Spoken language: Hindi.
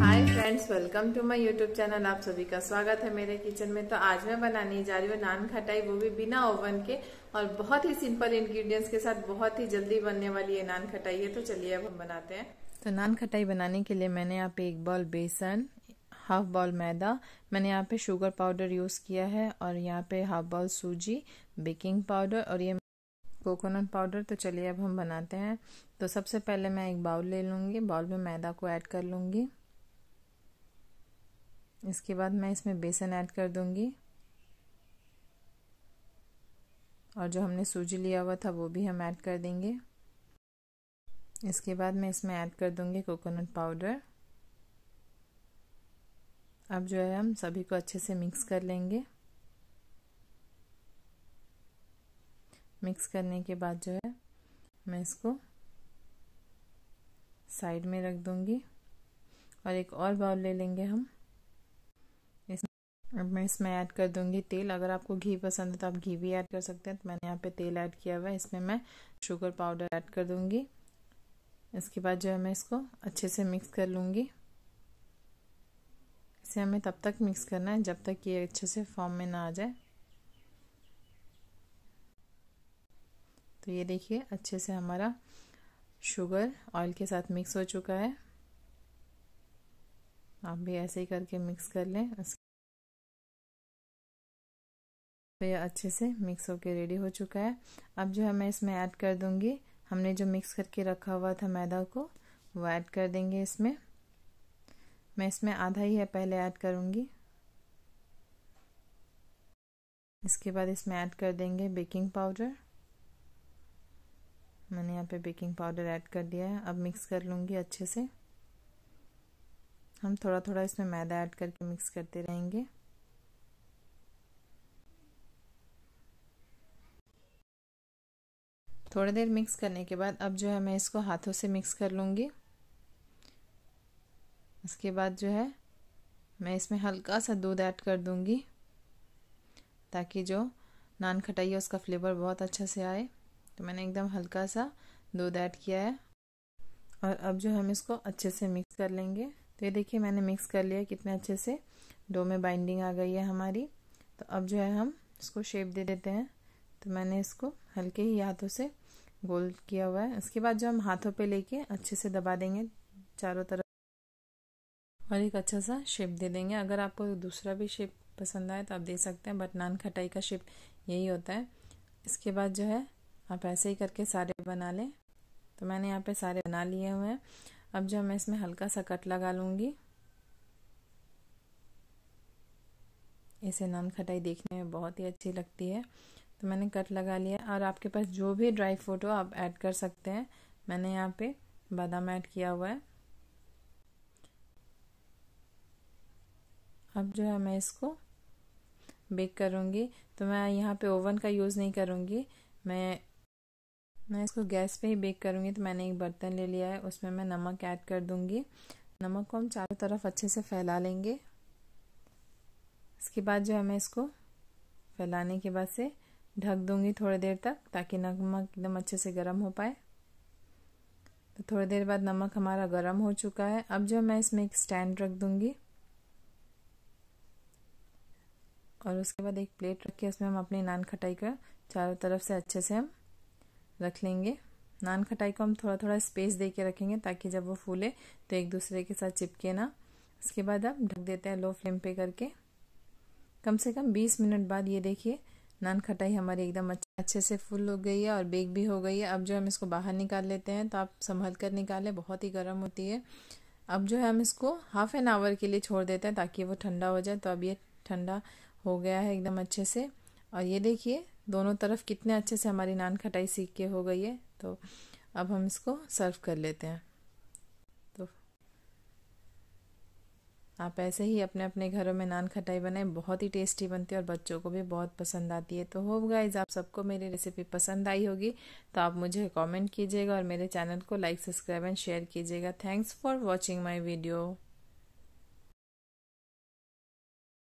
hi friends welcome to my YouTube channel आप सभी का स्वागत है मेरे किचन में तो आज मैं बनाने जा रही हूँ नान खटाई वो भी बिना ओवन के और बहुत ही सिंपल इंग्रेडिएंट्स के साथ बहुत ही जल्दी बनने वाली ये नान खटाई है तो चलिए अब हम बनाते हैं तो नान खटाई बनाने के लिए मैंने यहाँ पे एक बॉल बेसन हाफ बॉल मैदा मैंने यहाँ पे शुगर पाउडर यूज़ किया है और यहाँ पे हाफ बॉल सूजी बेकिंग पाउडर और ये कोकोनट पाउडर तो चलिए अब हम बनाते हैं तो सबसे पहले मैं एक बाउल ले लूँगी बाउल में मैदा को ऐड कर लूँगी इसके बाद मैं इसमें बेसन ऐड कर दूँगी और जो हमने सूजी लिया हुआ था वो भी हम ऐड कर देंगे इसके बाद मैं इसमें ऐड कर दूँगी कोकोनट पाउडर अब जो है हम सभी को अच्छे से मिक्स कर लेंगे मिक्स करने के बाद जो है मैं इसको साइड में रख दूँगी और एक और बाउल ले लेंगे हम इस अब मैं इसमें ऐड कर दूँगी तेल अगर आपको घी पसंद है तो आप घी भी ऐड कर सकते हैं तो मैंने यहाँ पे तेल ऐड किया हुआ है इसमें मैं शुगर पाउडर ऐड कर दूँगी इसके बाद जो है मैं इसको अच्छे से मिक्स कर लूँगी इसे हमें तब तक मिक्स करना है जब तक ये अच्छे से फॉर्म में ना आ जाए तो ये देखिए अच्छे से हमारा शुगर ऑयल के साथ मिक्स हो चुका है आप भी ऐसे ही करके मिक्स कर लें तो ये अच्छे से मिक्स होके रेडी हो चुका है अब जो है मैं इसमें ऐड कर दूंगी हमने जो मिक्स करके रखा हुआ था मैदा को वो ऐड कर देंगे इसमें मैं इसमें आधा ही है पहले ऐड करूंगी इसके बाद इसमें ऐड कर देंगे बेकिंग पाउडर मैंने यहाँ पे बेकिंग पाउडर ऐड कर दिया है अब मिक्स कर लूँगी अच्छे से हम थोड़ा थोड़ा इसमें मैदा ऐड करके मिक्स करते रहेंगे थोड़ी देर मिक्स करने के बाद अब जो है मैं इसको हाथों से मिक्स कर लूँगी उसके बाद जो है मैं इसमें हल्का सा दूध ऐड कर दूँगी ताकि जो नान खटाई है उसका फ्लेवर बहुत अच्छा से आए तो मैंने एकदम हल्का सा दूध ऐड किया है और अब जो हम इसको अच्छे से मिक्स कर लेंगे तो ये देखिए मैंने मिक्स कर लिया कितने अच्छे से डो में बाइंडिंग आ गई है हमारी तो अब जो है हम इसको शेप दे देते हैं तो मैंने इसको हल्के ही हाथों से गोल किया हुआ है इसके बाद जो हम हाथों पे लेके अच्छे से दबा देंगे चारों तरफ और एक अच्छा सा शेप दे देंगे अगर आपको दूसरा भी शेप पसंद आए तो आप दे सकते हैं बट नान खटाई का शेप यही होता है इसके बाद जो है आप ऐसे ही करके सारे बना लें तो मैंने यहाँ पे सारे बना लिए हुए हैं अब जो मैं इसमें हल्का सा कट लगा लूँगी इसे नान खटाई देखने में बहुत ही अच्छी लगती है तो मैंने कट लगा लिया और आपके पास जो भी ड्राई फ्रूट हो आप ऐड कर सकते हैं मैंने यहाँ पे बादाम ऐड किया हुआ है अब जो है मैं इसको बेक करूँगी तो मैं यहाँ पे ओवन का यूज़ नहीं करूँगी मैं मैं इसको गैस पे ही बेक करूँगी तो मैंने एक बर्तन ले लिया है उसमें मैं नमक ऐड कर दूँगी नमक को हम चारों तरफ अच्छे से फैला लेंगे इसके बाद जो है मैं इसको फैलाने के बाद से ढक दूँगी थोड़ी देर तक ताकि नमक एकदम अच्छे से गर्म हो पाए तो थोड़ी देर बाद नमक हमारा गर्म हो चुका है अब जो मैं इसमें एक स्टैंड रख दूँगी और उसके बाद एक प्लेट रख के उसमें हम अपनी नान खटाई का चारों तरफ से अच्छे से हम रख लेंगे नान खटाई को हम थोड़ा थोड़ा स्पेस दे के रखेंगे ताकि जब वो फूले तो एक दूसरे के साथ चिपके ना उसके बाद आप ढक देते हैं लो फ्लेम पे करके कम से कम 20 मिनट बाद ये देखिए नान खटाई हमारी एकदम अच्छे से फुल हो गई है और बेक भी हो गई है अब जो हम इसको बाहर निकाल लेते हैं तो आप संभल कर निकालें बहुत ही गर्म होती है अब जो है हम इसको हाफ एन आवर के लिए छोड़ देते हैं ताकि वो ठंडा हो जाए तो अब ये ठंडा हो गया है एकदम अच्छे से और ये देखिए दोनों तरफ कितने अच्छे से हमारी नान खटाई सीख के हो गई है तो अब हम इसको सर्व कर लेते हैं तो आप ऐसे ही अपने अपने घरों में नान खटाई बनाए बहुत ही टेस्टी बनती है और बच्चों को भी बहुत पसंद आती है तो होप गाइज आप सबको मेरी रेसिपी पसंद आई होगी तो आप मुझे कमेंट कीजिएगा और मेरे चैनल को लाइक सब्सक्राइब एंड शेयर कीजिएगा thanks for watching my video